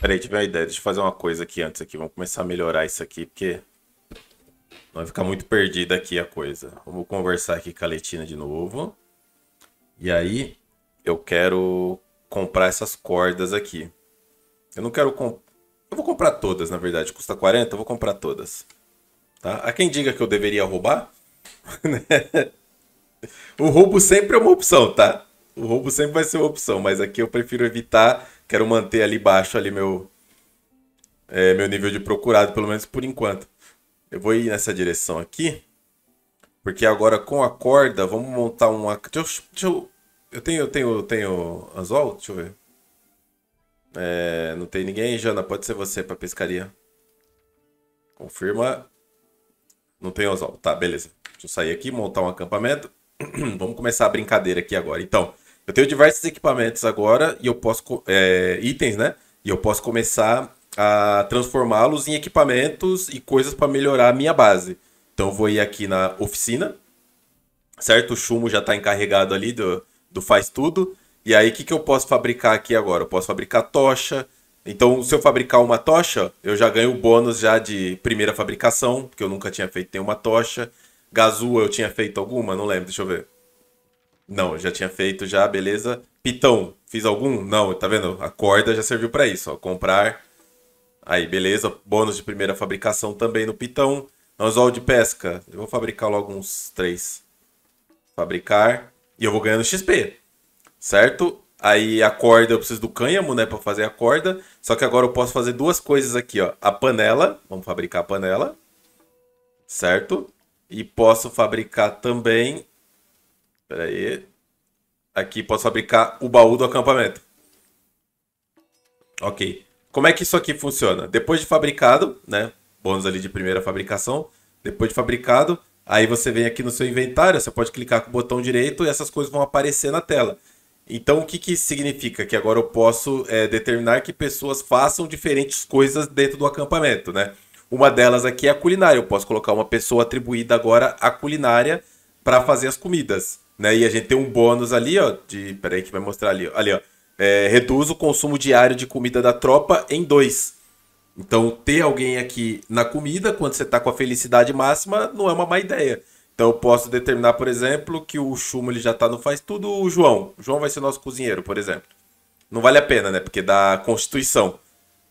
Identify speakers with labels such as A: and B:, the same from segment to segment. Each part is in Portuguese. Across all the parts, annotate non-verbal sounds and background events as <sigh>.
A: Peraí, tive uma ideia. Deixa eu fazer uma coisa aqui antes aqui. Vamos começar a melhorar isso aqui, porque vai ficar muito perdida aqui a coisa. Vamos conversar aqui com a Letina de novo. E aí, eu quero comprar essas cordas aqui. Eu não quero comp... Eu vou comprar todas, na verdade. Custa 40, eu vou comprar todas. Tá? Há quem diga que eu deveria roubar. <laughs> o roubo sempre é uma opção, tá? O roubo sempre vai ser uma opção, mas aqui eu prefiro evitar quero manter ali baixo ali meu é, meu nível de procurado, pelo menos por enquanto. Eu vou ir nessa direção aqui, porque agora com a corda vamos montar uma... Deixa eu... Deixa eu, eu tenho, eu tenho, eu tenho anzol? Deixa eu ver. É, não tem ninguém, Jana, pode ser você para pescaria. Confirma. Não tem anzol. Tá, beleza. Deixa eu sair aqui, montar um acampamento. <clears throat> vamos começar a brincadeira aqui agora. Então, eu tenho diversos equipamentos agora e eu posso. É, itens, né? E eu posso começar a transformá-los em equipamentos e coisas para melhorar a minha base. Então eu vou ir aqui na oficina, certo? O Chumo já está encarregado ali do, do faz tudo. E aí o que, que eu posso fabricar aqui agora? Eu posso fabricar tocha. Então se eu fabricar uma tocha, eu já ganho o bônus já de primeira fabricação, porque eu nunca tinha feito nenhuma tocha. Gazua eu tinha feito alguma? Não lembro, deixa eu ver. Não, já tinha feito já, beleza. Pitão, fiz algum? Não, tá vendo? A corda já serviu para isso, ó. Comprar. Aí, beleza. Bônus de primeira fabricação também no pitão. Anzol de pesca. Eu vou fabricar logo uns três. Fabricar. E eu vou ganhando XP. Certo? Aí a corda, eu preciso do cânhamo, né, para fazer a corda. Só que agora eu posso fazer duas coisas aqui, ó. A panela, vamos fabricar a panela. Certo? E posso fabricar também Pera aí. Aqui posso fabricar o baú do acampamento. Ok. Como é que isso aqui funciona? Depois de fabricado, né? Bônus ali de primeira fabricação. Depois de fabricado, aí você vem aqui no seu inventário, você pode clicar com o botão direito e essas coisas vão aparecer na tela. Então, o que, que significa? Que agora eu posso é, determinar que pessoas façam diferentes coisas dentro do acampamento, né? Uma delas aqui é a culinária. Eu posso colocar uma pessoa atribuída agora à culinária para fazer as comidas. Né? E a gente tem um bônus ali, ó, de... aí que vai mostrar ali, ó. Ali, ó. É, reduz o consumo diário de comida da tropa em dois. Então, ter alguém aqui na comida, quando você está com a felicidade máxima, não é uma má ideia. Então, eu posso determinar, por exemplo, que o Chuma ele já está no faz tudo o João. O João vai ser nosso cozinheiro, por exemplo. Não vale a pena, né? Porque da Constituição.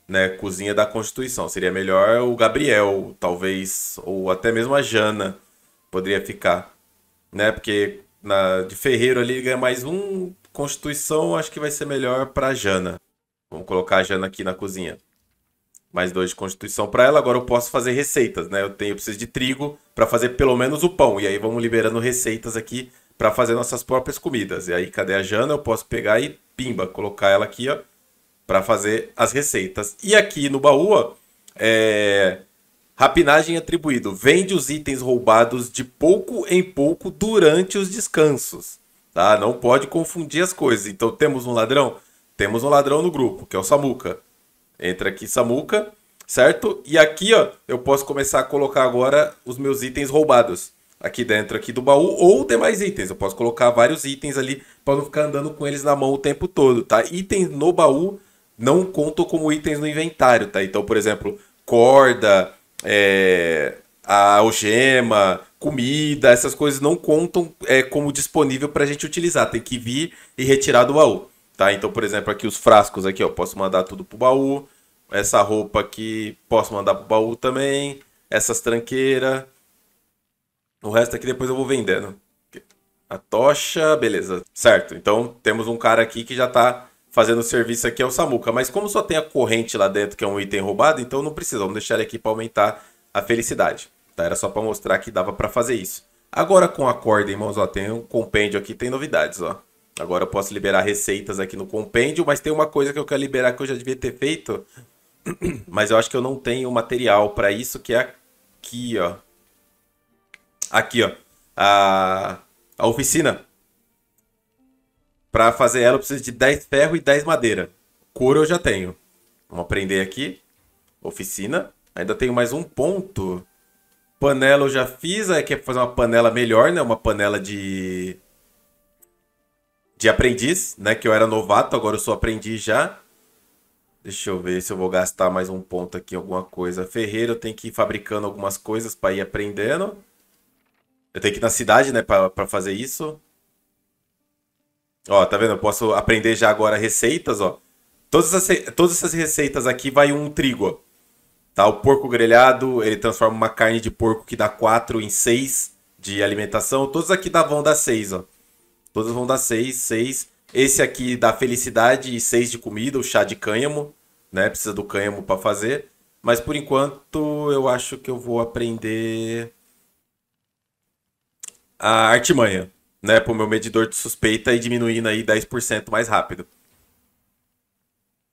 A: Né? Cozinha da Constituição. Seria melhor o Gabriel, talvez, ou até mesmo a Jana poderia ficar. Né? Porque na, de ferreiro ali, ganha mais um. Constituição, acho que vai ser melhor pra Jana. Vamos colocar a Jana aqui na cozinha. Mais dois de constituição para ela. Agora eu posso fazer receitas, né? Eu tenho eu preciso de trigo para fazer pelo menos o pão. E aí vamos liberando receitas aqui para fazer nossas próprias comidas. E aí, cadê a Jana? Eu posso pegar e pimba, colocar ela aqui, ó, para fazer as receitas. E aqui no baú, ó, é... Rapinagem atribuído. Vende os itens roubados de pouco em pouco durante os descansos. Tá? Não pode confundir as coisas. Então temos um ladrão? Temos um ladrão no grupo, que é o Samuca. Entra aqui Samuca, certo? E aqui ó, eu posso começar a colocar agora os meus itens roubados. Aqui dentro aqui do baú ou demais itens. Eu posso colocar vários itens ali para não ficar andando com eles na mão o tempo todo, tá? Itens no baú não contam como itens no inventário, tá? Então, por exemplo, corda, é, a algema, comida, essas coisas não contam é, como disponível para a gente utilizar. Tem que vir e retirar do baú, tá? Então, por exemplo, aqui os frascos aqui, ó, posso mandar tudo pro baú. Essa roupa aqui posso mandar pro baú também. Essas tranqueiras. O resto aqui depois eu vou vendendo. A tocha, beleza. Certo, então temos um cara aqui que já está fazendo serviço aqui é o Samuca. Mas como só tem a corrente lá dentro, que é um item roubado, então não precisa. Vamos deixar ele aqui para aumentar a felicidade. Tá? Era só para mostrar que dava para fazer isso. Agora com a corda, irmãos, ó, tem um compêndio aqui, tem novidades, ó. Agora eu posso liberar receitas aqui no compêndio, mas tem uma coisa que eu quero liberar que eu já devia ter feito, <clears throat> mas eu acho que eu não tenho material para isso, que é aqui, ó. Aqui, ó. A, a oficina Pra fazer ela eu preciso de 10 ferro e 10 madeira. Couro eu já tenho. Vamos aprender aqui. Oficina. Ainda tenho mais um ponto. Panela eu já fiz. Aí quer fazer uma panela melhor, né? Uma panela de... De aprendiz, né? Que eu era novato, agora eu sou aprendiz já. Deixa eu ver se eu vou gastar mais um ponto aqui em alguma coisa. Ferreiro, eu tenho que ir fabricando algumas coisas para ir aprendendo. Eu tenho que ir na cidade, né, para fazer isso. Ó, tá vendo? Eu posso aprender já agora receitas, ó. Todas, as, todas essas receitas aqui vai um trigo, ó. Tá? O porco grelhado, ele transforma uma carne de porco que dá 4 em 6 de alimentação. Todos aqui dá, vão dar 6, ó. Todos vão dar 6, 6. Esse aqui dá felicidade e 6 de comida, o chá de cânhamo, né? Precisa do cânhamo para fazer. Mas por enquanto, eu acho que eu vou aprender a artimanha né, pro meu medidor de suspeita e diminuindo aí 10% mais rápido.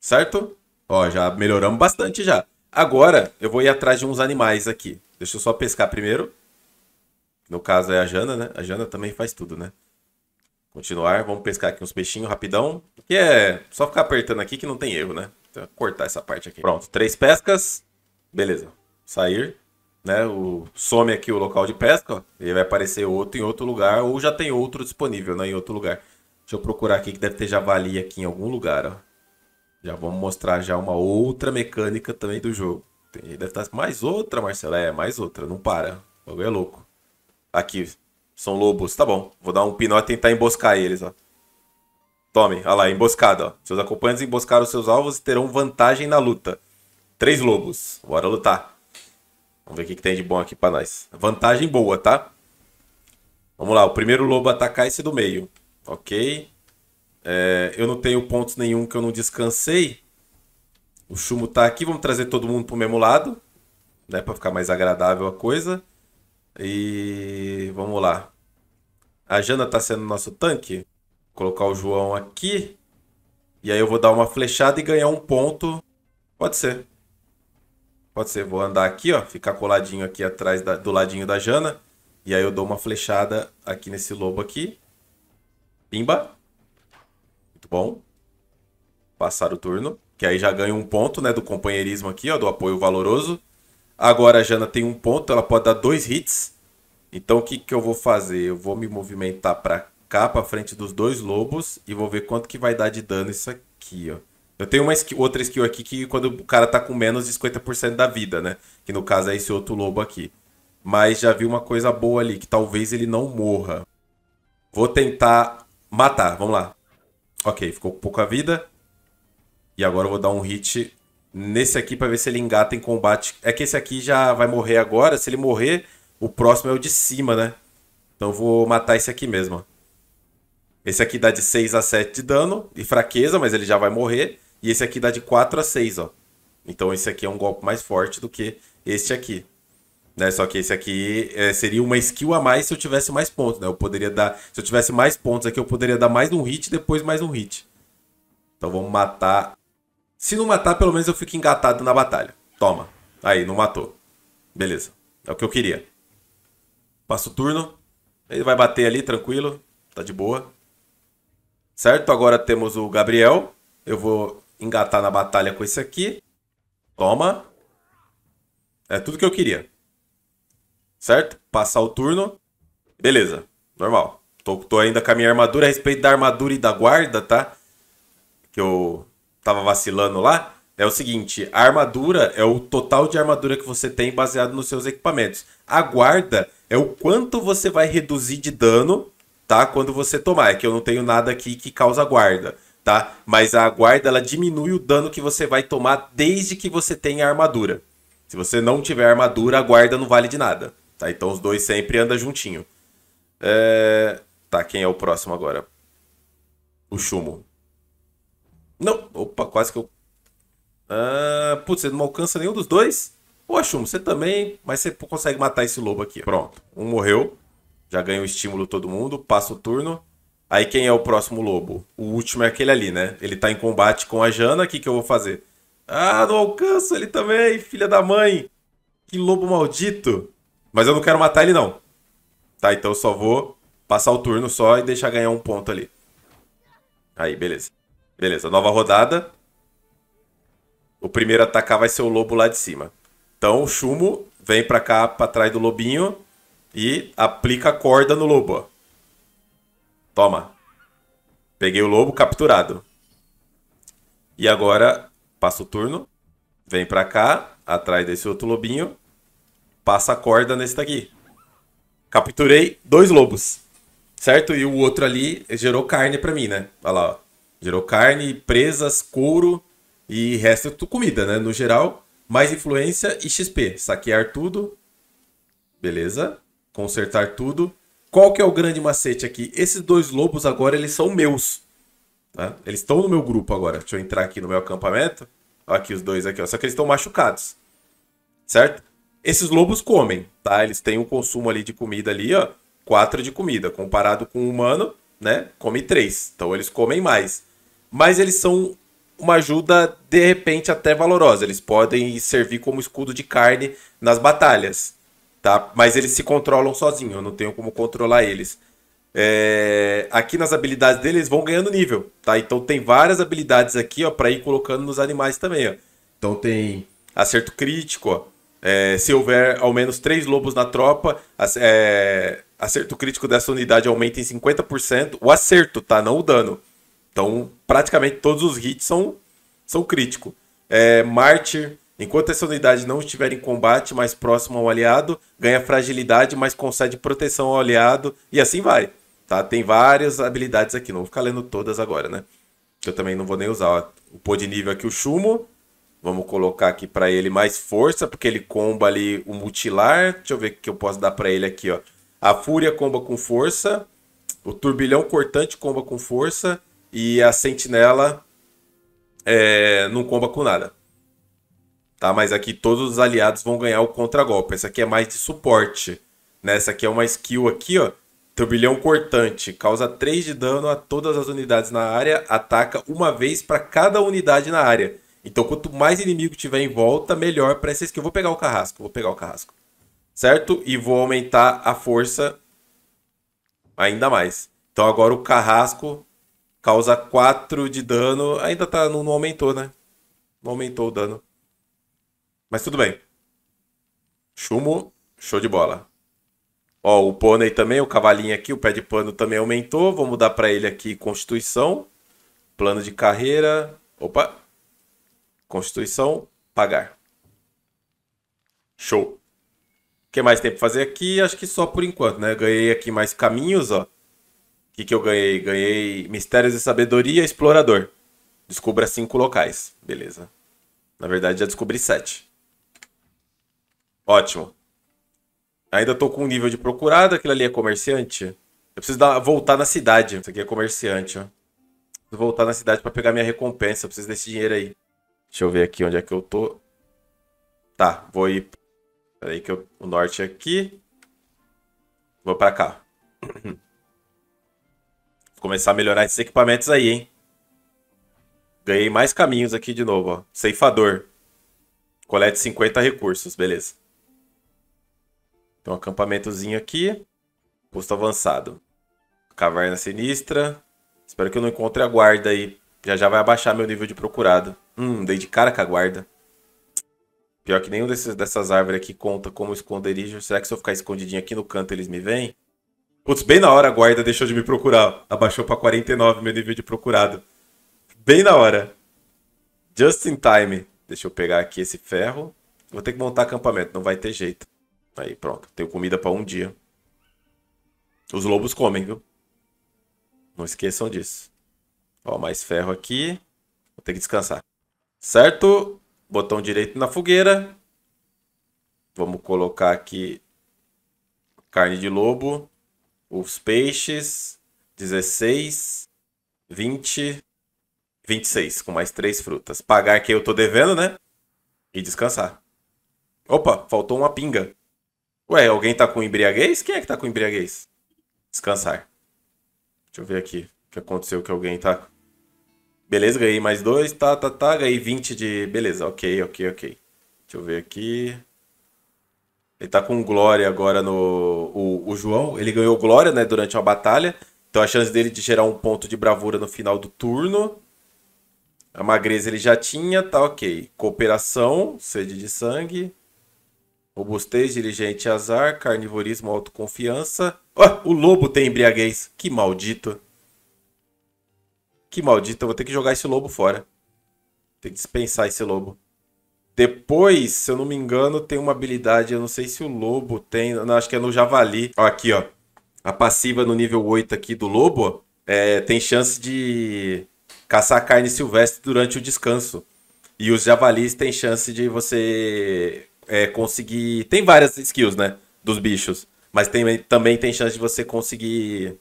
A: Certo? Ó, já melhoramos bastante já. Agora eu vou ir atrás de uns animais aqui. Deixa eu só pescar primeiro. No caso é a Jana, né? A Jana também faz tudo, né? Continuar, vamos pescar aqui uns peixinhos rapidão. Que é só ficar apertando aqui que não tem erro, né? Então, cortar essa parte aqui. Pronto, três pescas. Beleza. Sair né? O, some aqui o local de pesca, ó, ele vai aparecer outro em outro lugar, ou já tem outro disponível, né? Em outro lugar. Deixa eu procurar aqui que deve ter javali aqui em algum lugar, ó. Já vamos mostrar já uma outra mecânica também do jogo. Tem, deve estar tá mais outra, Marcelo. É, mais outra. Não para. O bagulho é louco. Aqui. São lobos. Tá bom. Vou dar um pinó e tentar emboscar eles, ó. Tome. Olha lá, emboscada, ó. Seus acompanhantes emboscaram seus alvos e terão vantagem na luta. Três lobos. Bora lutar. Vamos ver o que, que tem de bom aqui para nós. Vantagem boa, tá? Vamos lá, o primeiro lobo atacar é esse do meio. Ok. É, eu não tenho pontos nenhum que eu não descansei. O Chumo tá aqui, vamos trazer todo mundo pro mesmo lado. Né, para ficar mais agradável a coisa. E vamos lá. A Jana tá sendo nosso tanque. Vou colocar o João aqui. E aí eu vou dar uma flechada e ganhar um ponto. Pode ser. Pode ser, vou andar aqui, ó, ficar coladinho aqui atrás da, do ladinho da Jana. E aí eu dou uma flechada aqui nesse lobo aqui. Pimba. Muito bom. Passar o turno. Que aí já ganho um ponto, né, do companheirismo aqui, ó, do apoio valoroso. Agora a Jana tem um ponto, ela pode dar dois hits. Então o que, que eu vou fazer? Eu vou me movimentar pra cá, pra frente dos dois lobos. E vou ver quanto que vai dar de dano isso aqui, ó. Eu tenho uma skill, outra skill aqui que quando o cara tá com menos de 50% da vida, né? Que no caso é esse outro lobo aqui. Mas já vi uma coisa boa ali, que talvez ele não morra. Vou tentar matar, vamos lá. Ok, ficou com pouca vida. E agora eu vou dar um hit nesse aqui pra ver se ele engata em combate. É que esse aqui já vai morrer agora. Se ele morrer, o próximo é o de cima, né? Então eu vou matar esse aqui mesmo. Esse aqui dá de 6 a 7 de dano e fraqueza, mas ele já vai morrer. E esse aqui dá de 4 a 6, ó. Então esse aqui é um golpe mais forte do que este aqui. Né? Só que esse aqui é, seria uma skill a mais se eu tivesse mais pontos, né? Eu poderia dar... Se eu tivesse mais pontos aqui, eu poderia dar mais um hit depois mais um hit. Então vamos matar... Se não matar, pelo menos eu fico engatado na batalha. Toma. Aí, não matou. Beleza. É o que eu queria. Passa o turno. Ele vai bater ali, tranquilo. Tá de boa. Certo? Agora temos o Gabriel. Eu vou engatar na batalha com esse aqui. Toma. É tudo que eu queria. Certo? Passar o turno. Beleza. Normal. Tô, tô ainda com a minha armadura. A respeito da armadura e da guarda, tá? Que eu tava vacilando lá. É o seguinte, a armadura é o total de armadura que você tem baseado nos seus equipamentos. A guarda é o quanto você vai reduzir de dano, tá? Quando você tomar. É que eu não tenho nada aqui que causa guarda tá? Mas a guarda ela diminui o dano que você vai tomar desde que você tenha armadura. Se você não tiver armadura, a guarda não vale de nada, tá? Então os dois sempre andam juntinho. É... Tá, quem é o próximo agora? O Chumo. Não, opa, quase que eu... Ah, putz, você não alcança nenhum dos dois? Pô, Chumo, você também, mas você consegue matar esse lobo aqui. Pronto, um morreu. Já ganhou estímulo todo mundo, passa o turno. Aí quem é o próximo lobo? O último é aquele ali, né? Ele tá em combate com a Jana, o que, que eu vou fazer? Ah, não alcanço ele também, filha da mãe! Que lobo maldito! Mas eu não quero matar ele, não. Tá, então eu só vou passar o turno só e deixar ganhar um ponto ali. Aí, beleza. Beleza, nova rodada. O primeiro a atacar vai ser o lobo lá de cima. Então o Chumo vem pra cá, pra trás do lobinho e aplica a corda no lobo, ó. Toma. Peguei o lobo capturado. E agora passa o turno. Vem pra cá, atrás desse outro lobinho. Passa a corda nesse daqui. Capturei dois lobos. Certo? E o outro ali gerou carne pra mim, né? Olha lá, ó. Gerou carne, presas, couro e resto de comida, né? No geral, mais influência e XP. Saquear tudo. Beleza. Consertar tudo. Qual que é o grande macete aqui? Esses dois lobos agora, eles são meus. Tá? Eles estão no meu grupo agora. Deixa eu entrar aqui no meu acampamento. Aqui os dois aqui, ó. Só que eles estão machucados. Certo? Esses lobos comem, tá? Eles têm um consumo ali de comida ali, ó. 4 de comida. Comparado com o humano, né? Come 3. Então eles comem mais. Mas eles são uma ajuda, de repente, até valorosa. Eles podem servir como escudo de carne nas batalhas tá? Mas eles se controlam sozinhos, eu não tenho como controlar eles. É, aqui nas habilidades deles eles vão ganhando nível, tá? Então tem várias habilidades aqui, ó, para ir colocando nos animais também, ó. Então tem acerto crítico, ó. É, se houver ao menos três lobos na tropa, é, acerto crítico dessa unidade aumenta em 50%. O acerto, tá? Não o dano. Então, praticamente todos os hits são, são crítico. É, mártir, Enquanto essa unidade não estiver em combate mais próximo ao aliado, ganha fragilidade, mas concede proteção ao aliado, e assim vai. Tá? Tem várias habilidades aqui, não vou ficar lendo todas agora, né? Que eu também não vou nem usar. Ó. O pôr de nível aqui, o Chumo. Vamos colocar aqui para ele mais força, porque ele comba ali o mutilar. Deixa eu ver o que eu posso dar para ele aqui, ó. A Fúria comba com força. O Turbilhão Cortante comba com força. E a Sentinela é, não comba com nada tá? Mas aqui todos os aliados vão ganhar o contragolpe. Essa aqui é mais de suporte, né? Essa aqui é uma skill aqui, ó. Turbilhão cortante. Causa 3 de dano a todas as unidades na área. Ataca uma vez para cada unidade na área. Então, quanto mais inimigo tiver em volta, melhor para essa skill. Vou pegar o carrasco, vou pegar o carrasco. Certo? E vou aumentar a força ainda mais. Então agora o carrasco causa 4 de dano. Ainda tá, não, não aumentou, né? Não aumentou o dano. Mas tudo bem. chumo show de bola. Ó, o pônei também, o cavalinho aqui, o pé de pano também aumentou. Vou mudar para ele aqui Constituição, plano de carreira. Opa! Constituição, pagar. Show. O que mais tem para fazer aqui? Acho que só por enquanto, né? Ganhei aqui mais caminhos, ó. O que, que eu ganhei? Ganhei Mistérios e Sabedoria Explorador. Descubra cinco locais. Beleza. Na verdade, já descobri sete. Ótimo. Ainda tô com um nível de procurado. Aquilo ali é comerciante? Eu preciso dar, voltar na cidade. Isso aqui é comerciante, ó. Preciso voltar na cidade para pegar minha recompensa. Eu preciso desse dinheiro aí. Deixa eu ver aqui onde é que eu tô. Tá, vou ir. Peraí que eu... o norte é aqui. Vou pra cá. vou começar a melhorar esses equipamentos aí, hein? Ganhei mais caminhos aqui de novo, ó. Ceifador. Colete 50 recursos, beleza. Tem um acampamentozinho aqui. Posto avançado. Caverna sinistra. Espero que eu não encontre a guarda aí. Já já vai abaixar meu nível de procurado. Hum, dei de cara com a guarda. Pior que nenhum desses, dessas árvores aqui conta como esconderijo. Será que se eu ficar escondidinho aqui no canto eles me veem? Putz, bem na hora a guarda deixou de me procurar. Abaixou pra 49 meu nível de procurado. Bem na hora. Just in time. Deixa eu pegar aqui esse ferro. Vou ter que montar acampamento, não vai ter jeito. Aí pronto, tenho comida para um dia. Os lobos comem, viu? Não esqueçam disso. Ó, mais ferro aqui. Vou ter que descansar. Certo? Botão direito na fogueira. Vamos colocar aqui carne de lobo, os peixes, 16, 20, 26, com mais três frutas. Pagar que eu tô devendo, né? E descansar. Opa, faltou uma pinga. Ué, alguém tá com embriaguez? Quem é que tá com embriaguez? Descansar. Deixa eu ver aqui o que aconteceu que alguém tá. Beleza, ganhei mais dois, tá, tá, tá, ganhei 20 de. Beleza, ok, ok, ok. Deixa eu ver aqui. Ele tá com glória agora no. O, o João, ele ganhou glória, né, durante uma batalha. Então a chance dele de gerar um ponto de bravura no final do turno. A magreza ele já tinha, tá ok. Cooperação, sede de sangue. Robustez, dirigente azar, carnivorismo, autoconfiança. Oh, o lobo tem embriaguez. Que maldito. Que maldito. Eu vou ter que jogar esse lobo fora. Tem que dispensar esse lobo. Depois, se eu não me engano, tem uma habilidade. Eu não sei se o lobo tem. Não, acho que é no javali. Ó, aqui, ó. A passiva no nível 8 aqui do lobo é, tem chance de caçar carne silvestre durante o descanso. E os javalis têm chance de você é, conseguir. Tem várias skills, né? Dos bichos. Mas tem, também tem chance de você conseguir.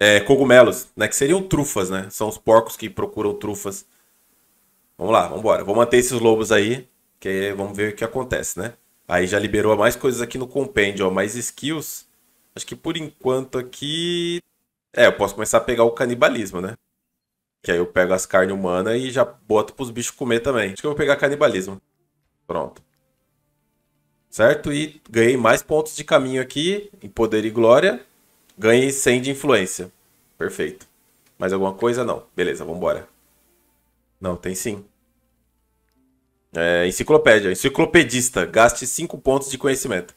A: É, cogumelos, né? Que seriam trufas, né? São os porcos que procuram trufas. Vamos lá, vamos embora. Vou manter esses lobos aí. Que vamos ver o que acontece, né? Aí já liberou mais coisas aqui no compêndio, ó. Mais skills. Acho que por enquanto aqui. É, eu posso começar a pegar o canibalismo, né? Que aí eu pego as carnes humanas e já boto pros bichos comer também. Acho que eu vou pegar canibalismo. Pronto. Certo? E ganhei mais pontos de caminho aqui, em poder e glória. Ganhei 100 de influência. Perfeito. Mais alguma coisa? Não. Beleza, vambora. Não, tem sim. É, enciclopédia. Enciclopedista. Gaste 5 pontos de conhecimento.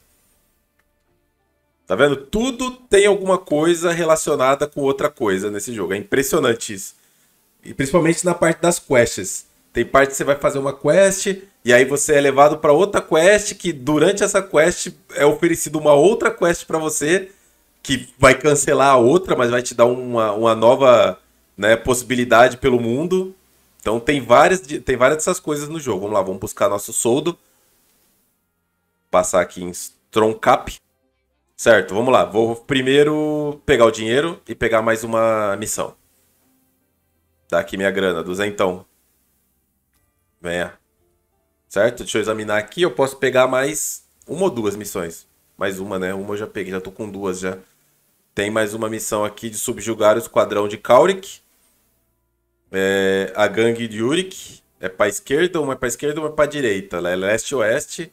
A: Tá vendo? Tudo tem alguma coisa relacionada com outra coisa nesse jogo. É impressionante isso. E principalmente na parte das quests. Tem parte que você vai fazer uma quest e aí você é levado para outra quest que durante essa quest é oferecido uma outra quest para você que vai cancelar a outra, mas vai te dar uma, uma nova né, possibilidade pelo mundo. Então tem várias, tem várias dessas coisas no jogo. Vamos lá, vamos buscar nosso soldo. Passar aqui em Stroncap. Certo, vamos lá. Vou primeiro pegar o dinheiro e pegar mais uma missão. Tá aqui minha grana, duzentão. Venha. Certo? Deixa eu examinar aqui. Eu posso pegar mais uma ou duas missões. Mais uma, né? Uma eu já peguei, já tô com duas já. Tem mais uma missão aqui de subjugar o esquadrão de Kaurik. É, a gangue de Yurik. É pra esquerda, uma é pra esquerda, uma é pra direita. Ela é leste e oeste.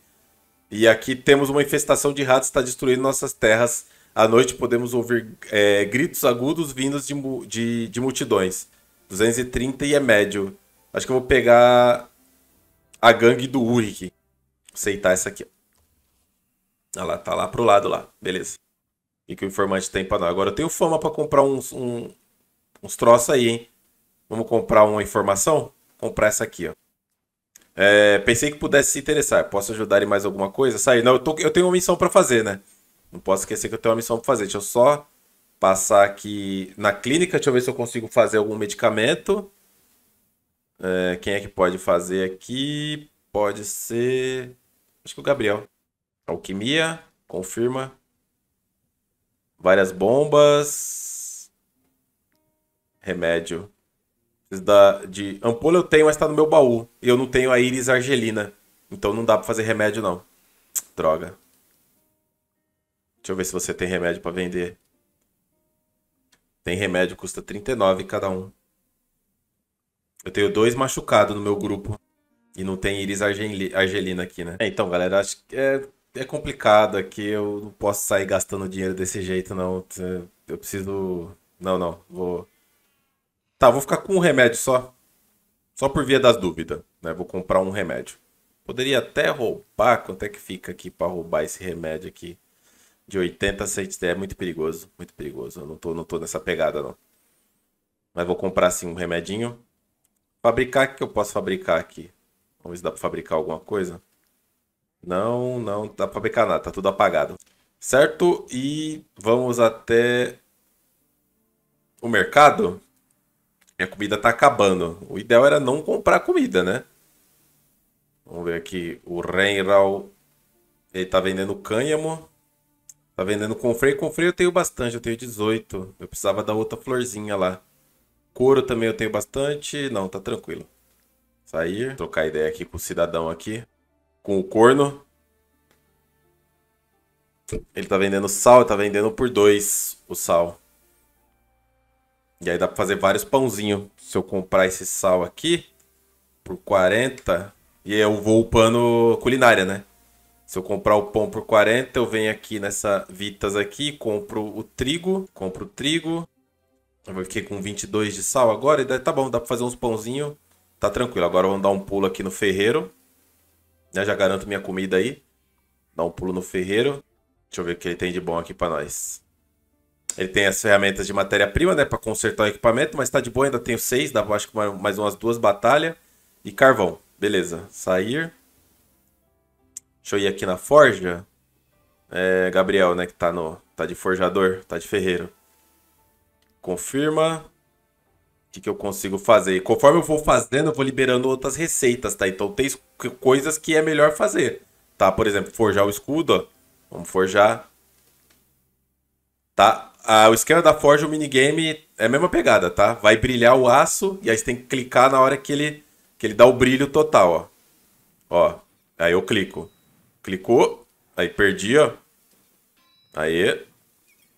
A: E aqui temos uma infestação de ratos que está destruindo nossas terras. À noite podemos ouvir é, gritos agudos vindos de, de, de multidões. 230 e é médio. Acho que eu vou pegar a gangue do Urik. Aceitar essa aqui. Olha lá, tá lá pro lado lá. Beleza. O que, que o informante tem pra nós? Agora eu tenho fama pra comprar uns, um, uns troços aí, hein? Vamos comprar uma informação? Comprar essa aqui, ó. É, pensei que pudesse se interessar. Posso ajudar em mais alguma coisa? Sair? Não, eu, tô, eu tenho uma missão para fazer, né? Não posso esquecer que eu tenho uma missão para fazer. Deixa eu só passar aqui na clínica. Deixa eu ver se eu consigo fazer algum medicamento. É, quem é que pode fazer aqui? Pode ser. Acho que o Gabriel. Alquimia, confirma. Várias bombas. Remédio. Da, de ampulha eu tenho, mas tá no meu baú. E eu não tenho a íris argelina. Então não dá pra fazer remédio, não. Droga. Deixa eu ver se você tem remédio para vender. Tem remédio, custa 39 cada um. Eu tenho dois machucados no meu grupo. E não tem íris argelina aqui, né? É, então, galera, acho que é, é complicado aqui. Eu não posso sair gastando dinheiro desse jeito, não. Eu preciso. Não, não. Vou. Tá, vou ficar com um remédio só. Só por via das dúvidas, né? Vou comprar um remédio. Poderia até roubar. Quanto é que fica aqui para roubar esse remédio aqui? De 80 a 110 é muito perigoso, muito perigoso. Eu não tô, não tô nessa pegada, não. Mas vou comprar, assim, um remedinho. Fabricar, o que eu posso fabricar aqui? Vamos ver se dá pra fabricar alguma coisa. Não, não dá pra fabricar nada, tá tudo apagado. Certo? E vamos até o mercado. Minha comida tá acabando. O ideal era não comprar comida, né? Vamos ver aqui. O Reinral, ele tá vendendo cânhamo. Tá vendendo com freio. Com freio eu tenho bastante, eu tenho 18. Eu precisava da outra florzinha lá. Couro também eu tenho bastante. Não, tá tranquilo. Sair, trocar ideia aqui com o cidadão aqui. Com o corno. Ele tá vendendo sal, tá vendendo por dois o sal. E aí dá pra fazer vários pãozinhos. Se eu comprar esse sal aqui por 40, e eu vou upando culinária, né? Se eu comprar o pão por 40, eu venho aqui nessa Vitas aqui, compro o trigo, compro o trigo. Eu vou com 22 de sal agora e daí tá bom, dá pra fazer uns pãozinhos. Tá tranquilo. Agora vamos dar um pulo aqui no ferreiro. né? já garanto minha comida aí. Dá um pulo no ferreiro. Deixa eu ver o que ele tem de bom aqui pra nós. Ele tem as ferramentas de matéria-prima, né? Pra consertar o equipamento, mas tá de boa, ainda tenho seis. Dá acho que mais umas duas batalhas. E carvão. Beleza. Sair. Deixa eu ir aqui na forja. É, Gabriel, né, que tá, no, tá de forjador, tá de ferreiro. Confirma. O que, que eu consigo fazer? Conforme eu vou fazendo, eu vou liberando outras receitas, tá? Então tem coisas que é melhor fazer, tá? Por exemplo, forjar o escudo, ó. Vamos forjar. Tá? Ah, o esquema da forja, o minigame, é a mesma pegada, tá? Vai brilhar o aço e aí você tem que clicar na hora que ele, que ele dá o brilho total, ó. Ó, aí eu clico. Clicou. Aí perdi, ó. Aí.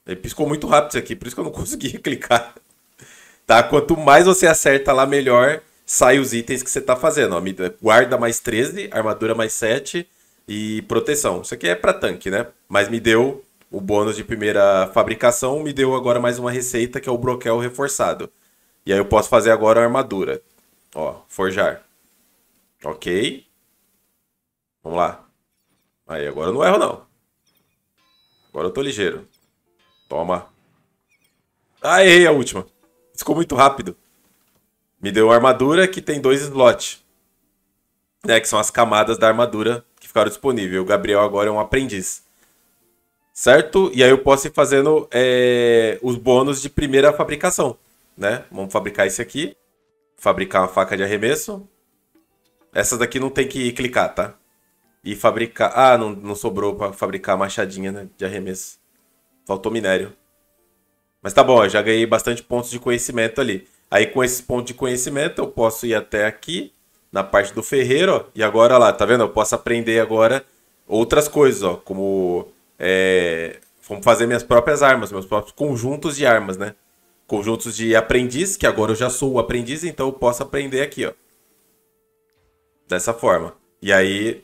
A: Ele piscou muito rápido isso aqui, por isso que eu não <laughs> consegui clicar. Tá? Quanto mais você acerta lá, melhor sai os itens que você tá fazendo. Ó. Guarda mais 13, armadura mais 7 e proteção. Isso aqui é para tanque, né? Mas me deu o bônus de primeira fabricação, me deu agora mais uma receita que é o broquel reforçado. E aí eu posso fazer agora a armadura. Ó, forjar. Ok. Vamos lá. Aí, agora eu não erro, não. Agora eu tô ligeiro. Toma. Ah, errei a última. Ficou muito rápido. Me deu armadura que tem dois slots. Né, que são as camadas da armadura que ficaram disponíveis. O Gabriel agora é um aprendiz. Certo? E aí eu posso ir fazendo é, os bônus de primeira fabricação. Né? Vamos fabricar esse aqui. Fabricar uma faca de arremesso. Essas daqui não tem que clicar, tá? E fabricar. Ah, não, não sobrou para fabricar machadinha né, de arremesso. Faltou minério. Mas tá bom, eu já ganhei bastante pontos de conhecimento ali. Aí com esses pontos de conhecimento eu posso ir até aqui, na parte do ferreiro, ó, e agora lá, tá vendo? Eu posso aprender agora outras coisas, ó, como é, fazer minhas próprias armas, meus próprios conjuntos de armas, né? Conjuntos de aprendiz, que agora eu já sou o aprendiz, então eu posso aprender aqui, ó. Dessa forma. E aí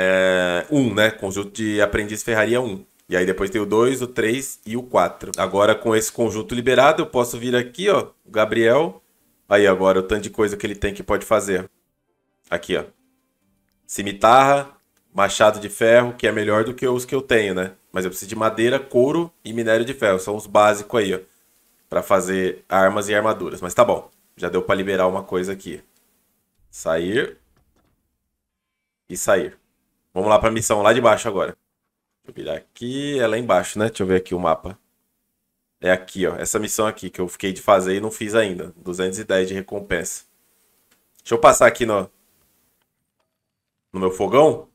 A: é, 1, né? Conjunto de aprendiz ferraria 1. E aí depois tem o 2, o 3 e o 4. Agora com esse conjunto liberado, eu posso vir aqui, ó, o Gabriel. Aí agora o tanto de coisa que ele tem que pode fazer. Aqui, ó. Cimitarra, machado de ferro, que é melhor do que os que eu tenho, né? Mas eu preciso de madeira, couro e minério de ferro. São os básicos aí, ó. Pra fazer armas e armaduras. Mas tá bom. Já deu para liberar uma coisa aqui. Sair. E sair. Vamos lá pra missão lá de baixo agora. Deixa eu virar aqui. É lá embaixo, né? Deixa eu ver aqui o mapa. É aqui, ó. Essa missão aqui que eu fiquei de fazer e não fiz ainda. 210 de recompensa. Deixa eu passar aqui no, no meu fogão.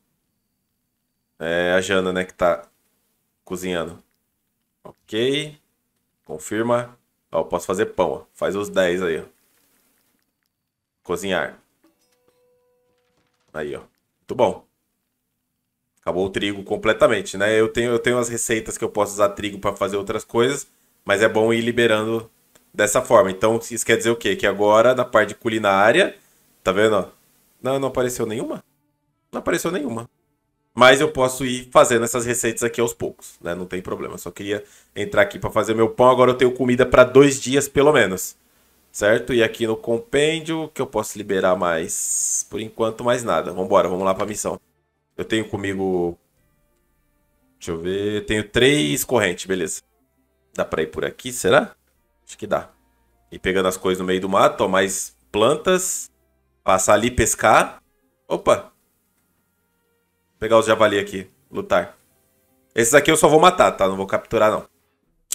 A: É a Jana, né, que tá cozinhando. Ok. Confirma. Ó, eu posso fazer pão, ó. Faz os 10 aí, ó. Cozinhar. Aí, ó. Muito bom acabou o trigo completamente, né? Eu tenho, eu tenho as receitas que eu posso usar trigo para fazer outras coisas, mas é bom ir liberando dessa forma. Então, isso quer dizer o quê? Que agora, na parte culinária, tá vendo? Não, não apareceu nenhuma? Não apareceu nenhuma. Mas eu posso ir fazendo essas receitas aqui aos poucos, né? Não tem problema. só queria entrar aqui para fazer meu pão. Agora eu tenho comida para dois dias, pelo menos. Certo? E aqui no compêndio, que eu posso liberar mais... Por enquanto, mais nada. Vambora, vamos lá para a missão. Eu tenho comigo. Deixa eu ver. tenho três correntes, beleza. Dá pra ir por aqui, será? Acho que dá. E pegando as coisas no meio do mato, ó, mais plantas. Passar ali, pescar. Opa! Vou pegar os javali aqui, lutar. Esses aqui eu só vou matar, tá? Não vou capturar, não.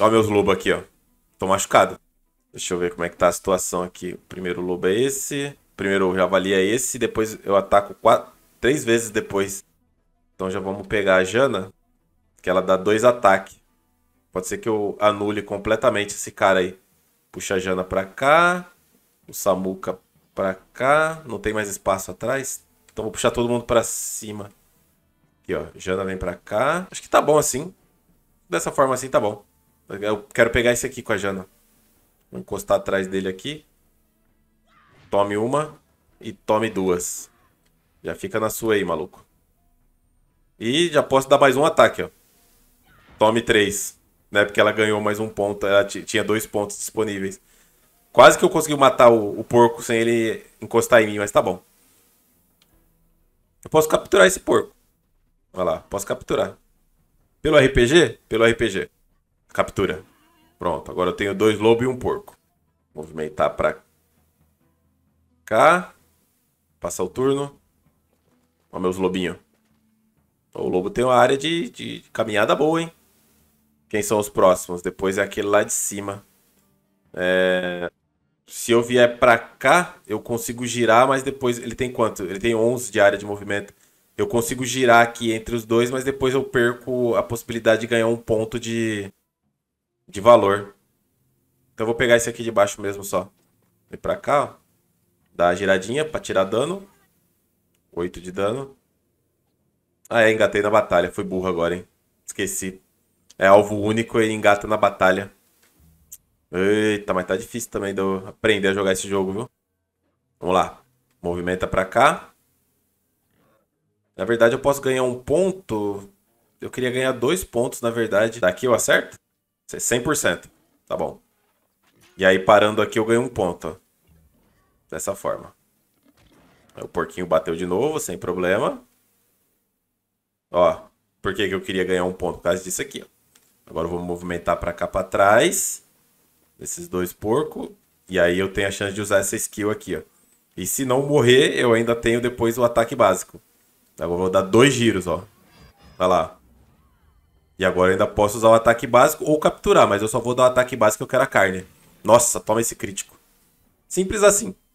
A: Ó meus lobos aqui, ó. Tô machucado. Deixa eu ver como é que tá a situação aqui. O primeiro lobo é esse. O primeiro javali é esse. Depois eu ataco quatro, três vezes depois. Então já vamos pegar a Jana, que ela dá dois ataques. Pode ser que eu anule completamente esse cara aí. Puxa a Jana pra cá, o Samuka pra cá. Não tem mais espaço atrás. Então vou puxar todo mundo pra cima. Aqui, ó. Jana vem pra cá. Acho que tá bom assim. Dessa forma assim tá bom. Eu quero pegar esse aqui com a Jana. Vou encostar atrás dele aqui. Tome uma e tome duas. Já fica na sua aí, maluco. E já posso dar mais um ataque, ó. Tome três. Né? Porque ela ganhou mais um ponto. Ela tinha dois pontos disponíveis. Quase que eu consegui matar o, o, porco sem ele encostar em mim, mas tá bom. Eu posso capturar esse porco. Olha lá, posso capturar. Pelo RPG? Pelo RPG. Captura. Pronto, agora eu tenho dois lobos e um porco. Vou movimentar pra cá. Passar o turno. Olha meus lobinhos. O Lobo tem uma área de, de caminhada boa, hein? Quem são os próximos? Depois é aquele lá de cima. É... Se eu vier pra cá, eu consigo girar, mas depois. Ele tem quanto? Ele tem 11 de área de movimento. Eu consigo girar aqui entre os dois, mas depois eu perco a possibilidade de ganhar um ponto de, de valor. Então eu vou pegar esse aqui de baixo mesmo só. Vem pra cá, ó. Dá a giradinha pra tirar dano. 8 de dano. Ah, é, engatei na batalha. Foi burro agora, hein? Esqueci. É alvo único e engata na batalha. Eita, mas tá difícil também de eu aprender a jogar esse jogo, viu? Vamos lá. Movimenta pra cá. Na verdade, eu posso ganhar um ponto. Eu queria ganhar dois pontos, na verdade. Daqui tá eu acerto? 100%. Tá bom. E aí, parando aqui, eu ganho um ponto. Ó. Dessa forma. O porquinho bateu de novo, sem problema. Ó, por que, que eu queria ganhar um ponto? Por causa disso aqui, ó. Agora eu vou movimentar para cá para trás. Esses dois porcos. E aí eu tenho a chance de usar essa skill aqui, ó. E se não morrer, eu ainda tenho depois o ataque básico. Agora eu vou dar dois giros, ó. Vai tá lá. E agora eu ainda posso usar o ataque básico ou capturar, mas eu só vou dar o ataque básico que eu quero a carne. Nossa, toma esse crítico. Simples assim.